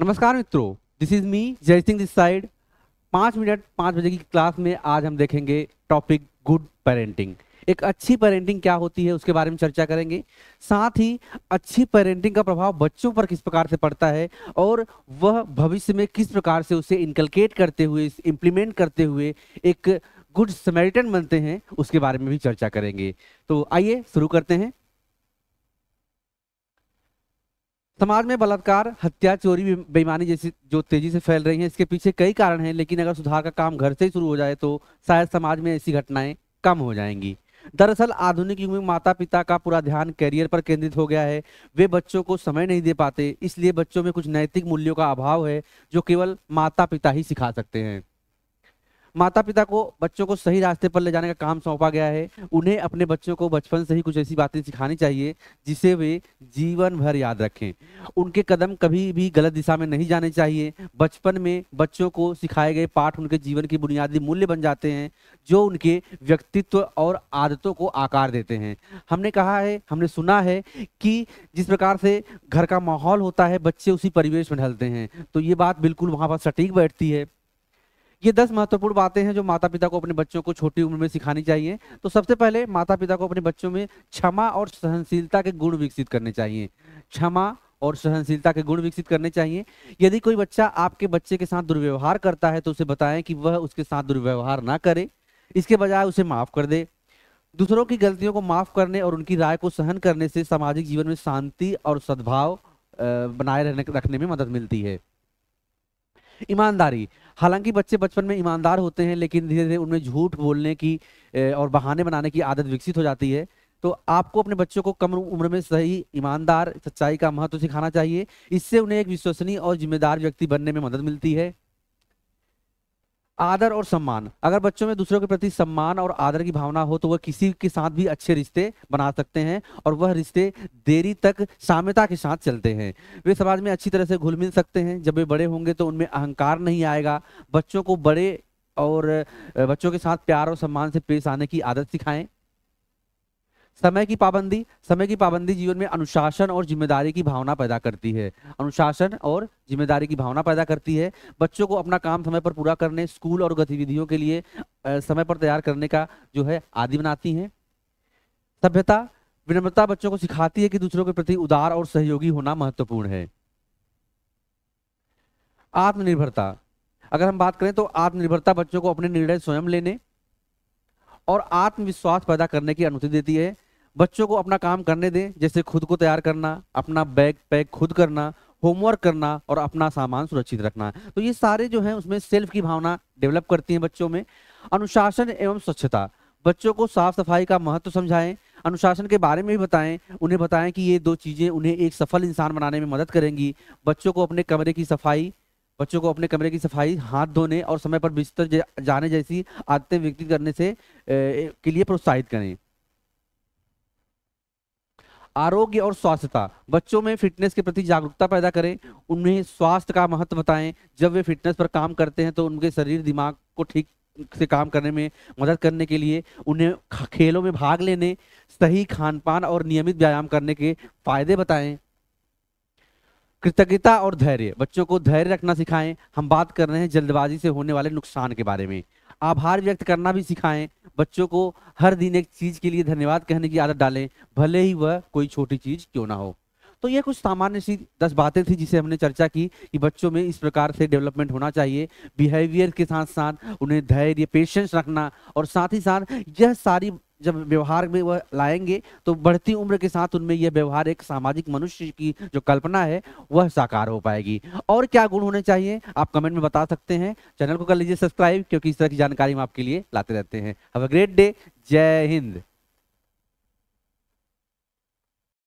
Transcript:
नमस्कार मित्रों this is me Jai Singh this side पाँच मिनट पाँच बजे की क्लास में आज हम देखेंगे टॉपिक गुड पेरेंटिंग एक अच्छी पेरेंटिंग क्या होती है उसके बारे में चर्चा करेंगे साथ ही अच्छी पेरेंटिंग का प्रभाव बच्चों पर किस प्रकार से पड़ता है और वह भविष्य में किस प्रकार से उसे इंकलकेट करते हुए इम्प्लीमेंट करते हुए एक गुड समेरिटन बनते हैं उसके बारे में भी चर्चा करेंगे तो आइए शुरू करते हैं समाज में बलात्कार हत्या चोरी बेईमानी जैसी जो तेजी से फैल रही है इसके पीछे कई कारण हैं लेकिन अगर सुधार का काम घर से ही शुरू हो जाए तो शायद समाज में ऐसी घटनाएं कम हो जाएंगी दरअसल आधुनिक युग में माता पिता का पूरा ध्यान कैरियर पर केंद्रित हो गया है वे बच्चों को समय नहीं दे पाते इसलिए बच्चों में कुछ नैतिक मूल्यों का अभाव है जो केवल माता पिता ही सिखा सकते हैं माता पिता को बच्चों को सही रास्ते पर ले जाने का काम सौंपा गया है उन्हें अपने बच्चों को बचपन से ही कुछ ऐसी बातें सिखानी चाहिए जिसे वे जीवन भर याद रखें उनके कदम कभी भी गलत दिशा में नहीं जाने चाहिए बचपन में बच्चों को सिखाए गए पाठ उनके जीवन की बुनियादी मूल्य बन जाते हैं जो उनके व्यक्तित्व और आदतों को आकार देते हैं हमने कहा है हमने सुना है कि जिस प्रकार से घर का माहौल होता है बच्चे उसी परिवेश में ढलते हैं तो ये बात बिल्कुल वहाँ पर सटीक बैठती है ये दस महत्वपूर्ण बातें हैं जो माता पिता को अपने बच्चों को छोटी उम्र में सिखानी चाहिए तो सबसे पहले माता पिता को अपने बच्चों में क्षमा और सहनशीलता के गुण विकसित करने चाहिए क्षमा और सहनशीलता के गुण विकसित करने चाहिए यदि कोई बच्चा आपके बच्चे के साथ दुर्व्यवहार करता है तो उसे बताएं कि वह उसके साथ दुर्व्यवहार ना करे इसके बजाय उसे माफ कर दे दूसरों की गलतियों को माफ करने और उनकी राय को सहन करने से सामाजिक जीवन में शांति और सद्भाव बनाए रहने रखने में मदद मिलती है ईमानदारी हालांकि बच्चे बचपन में ईमानदार होते हैं लेकिन धीरे धीरे उनमें झूठ बोलने की और बहाने बनाने की आदत विकसित हो जाती है तो आपको अपने बच्चों को कम उम्र में सही ईमानदार सच्चाई का महत्व सिखाना चाहिए इससे उन्हें एक विश्वसनीय और जिम्मेदार व्यक्ति बनने में मदद मिलती है आदर और सम्मान अगर बच्चों में दूसरों के प्रति सम्मान और आदर की भावना हो तो वह किसी के साथ भी अच्छे रिश्ते बना सकते हैं और वह रिश्ते देरी तक साम्यता के साथ चलते हैं वे समाज में अच्छी तरह से घुल मिल सकते हैं जब वे बड़े होंगे तो उनमें अहंकार नहीं आएगा बच्चों को बड़े और बच्चों के साथ प्यार और सम्मान से पेश आने की आदत सिखाएं समय की पाबंदी समय की पाबंदी जीवन में अनुशासन और जिम्मेदारी की भावना पैदा करती है अनुशासन और जिम्मेदारी की भावना पैदा करती है बच्चों को अपना काम समय पर पूरा करने स्कूल और गतिविधियों के लिए समय पर तैयार करने का जो है आदि बनाती है सभ्यता विनम्रता बच्चों को सिखाती है कि दूसरों के प्रति उदार और सहयोगी होना महत्वपूर्ण है आत्मनिर्भरता अगर हम बात करें तो आत्मनिर्भरता बच्चों को अपने निर्णय स्वयं लेने और आत्मविश्वास पैदा करने की अनुमति देती है बच्चों को अपना काम करने दें जैसे खुद को तैयार करना अपना बैग पैक खुद करना होमवर्क करना और अपना सामान सुरक्षित रखना तो ये सारे जो है उसमें सेल्फ की भावना डेवलप करती है बच्चों में अनुशासन एवं स्वच्छता बच्चों को साफ सफाई का महत्व समझाएं अनुशासन के बारे में भी बताएं उन्हें बताएं कि ये दो चीज़ें उन्हें एक सफल इंसान बनाने में मदद करेंगी बच्चों को अपने कमरे की सफाई बच्चों को अपने कमरे की सफाई हाथ धोने और समय पर बिस्तर जाने जैसी आदतें व्यक्तित करने से ए, के लिए प्रोत्साहित करें आरोग्य और स्वास्थ्यता बच्चों में फिटनेस के प्रति जागरूकता पैदा करें उन्हें स्वास्थ्य का महत्व बताएं जब वे फिटनेस पर काम करते हैं तो उनके शरीर दिमाग को ठीक से काम करने में मदद करने के लिए उन्हें खेलों में भाग लेने सही खान पान और नियमित व्यायाम करने के फायदे बताएं कृतज्ञता और धैर्य बच्चों को धैर्य रखना सिखाएं हम बात कर रहे हैं जल्दबाजी से होने वाले नुकसान के बारे में आभार व्यक्त करना भी सिखाएं बच्चों को हर दिन एक चीज के लिए धन्यवाद कहने की आदत डालें भले ही वह कोई छोटी चीज क्यों ना हो तो यह कुछ सामान्य सी दस बातें थी जिसे हमने चर्चा की कि बच्चों में इस प्रकार से डेवलपमेंट होना चाहिए बिहेवियर के साथ साथ उन्हें धैर्य पेशेंस रखना और साथ ही साथ यह सारी जब व्यवहार में वह लाएंगे तो बढ़ती उम्र के साथ उनमें यह व्यवहार एक सामाजिक मनुष्य की जो कल्पना है वह साकार हो पाएगी और क्या गुण होने चाहिए आप कमेंट में बता सकते हैं चैनल को कर लीजिए सब्सक्राइब क्योंकि इस तरह की जानकारी हम आपके लिए लाते रहते हैं हैव अ ग्रेट डे जय हिंद